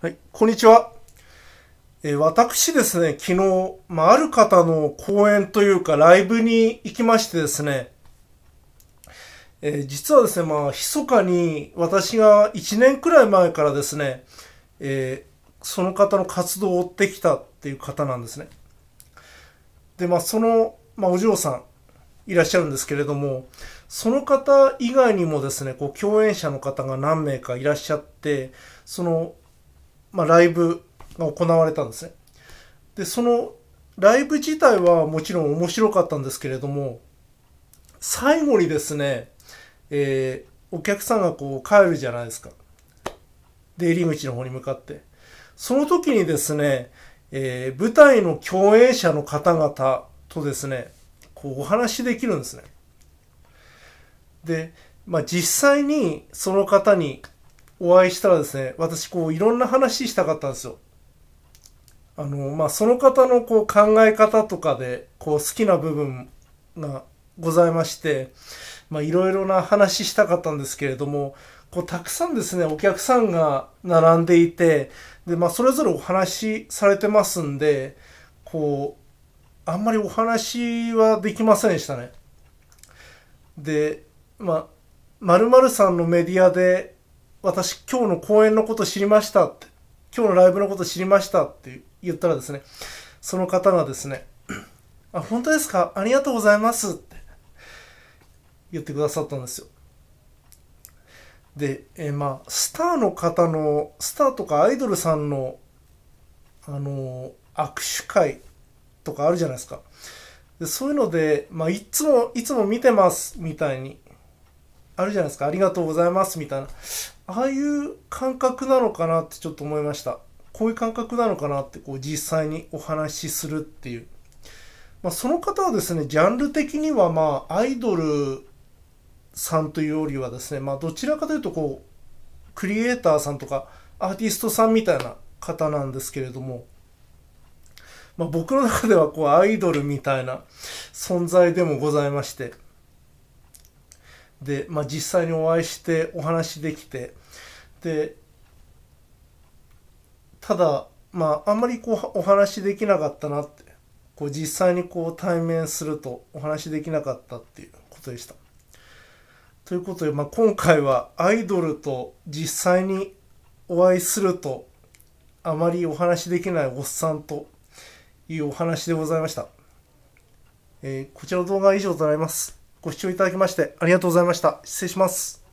はい、こんにちは。えー、私ですね、昨日、まあ、ある方の講演というか、ライブに行きましてですね、えー、実はですね、まあ、密かに私が1年くらい前からですね、えー、その方の活動を追ってきたっていう方なんですね。で、まあ、その、まあ、お嬢さん、いらっしゃるんですけれども、その方以外にもですね、こう、共演者の方が何名かいらっしゃって、その、まあ、ライブが行われたんですね。で、そのライブ自体はもちろん面白かったんですけれども、最後にですね、えー、お客さんがこう帰るじゃないですか。出入り口の方に向かって。その時にですね、えー、舞台の共演者の方々とですね、こうお話しできるんですね。で、まあ、実際にその方にお会いしたらですね、私こういろんな話したかったんですよ。あの、まあ、その方のこう考え方とかで、こう好きな部分がございまして、まあ、いろいろな話したかったんですけれども、こうたくさんですね、お客さんが並んでいて、で、まあ、それぞれお話しされてますんで、こう、あんまりお話はできませんでしたね。で、まあ、〇〇さんのメディアで私今日の公演のこと知りましたって、今日のライブのこと知りましたって言ったらですね、その方がですね、あ、本当ですかありがとうございますって言ってくださったんですよ。で、えー、まあ、スターの方の、スターとかアイドルさんの、あのー、握手会とかあるじゃないですか。でそういうので、まあ、いつも、いつも見てますみたいにあるじゃないですか。ありがとうございますみたいな。ああいう感覚なのかなってちょっと思いました。こういう感覚なのかなってこう実際にお話しするっていう。まあ、その方はですね、ジャンル的にはまあアイドルさんというよりはですね、まあ、どちらかというとこう、クリエイターさんとかアーティストさんみたいな方なんですけれども、まあ、僕の中ではこうアイドルみたいな存在でもございまして、で、まあ、実際にお会いしてお話できてでただまああんまりこうお話できなかったなってこう実際にこう対面するとお話できなかったっていうことでした。ということで、まあ、今回はアイドルと実際にお会いするとあまりお話できないおっさんというお話でございました。えー、こちらの動画は以上となります。ご視聴いただきましてありがとうございました。失礼します。